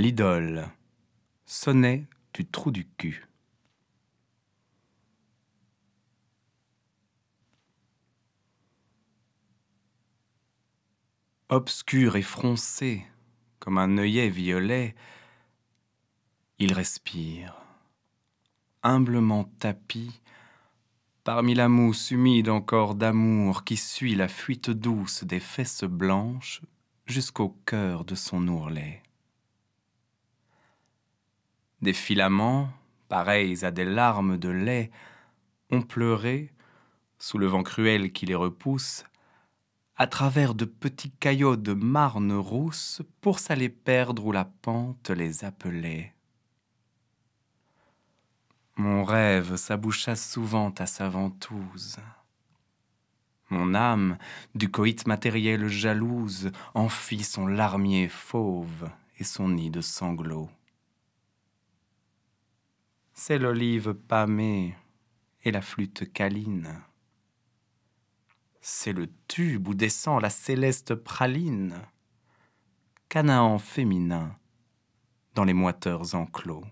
L'idole sonnait du trou du cul. Obscur et froncé, comme un œillet violet, il respire, humblement tapis, parmi la mousse humide encore d'amour qui suit la fuite douce des fesses blanches jusqu'au cœur de son ourlet. Des filaments, pareils à des larmes de lait, ont pleuré, sous le vent cruel qui les repousse, à travers de petits caillots de marne rousse pour s'aller perdre où la pente les appelait. Mon rêve s'aboucha souvent à sa ventouse. Mon âme, du coït matériel jalouse, en son larmier fauve et son nid de sanglots c'est l'olive pâmée et la flûte câline. C'est le tube où descend la céleste praline, Canaan féminin dans les moiteurs enclos.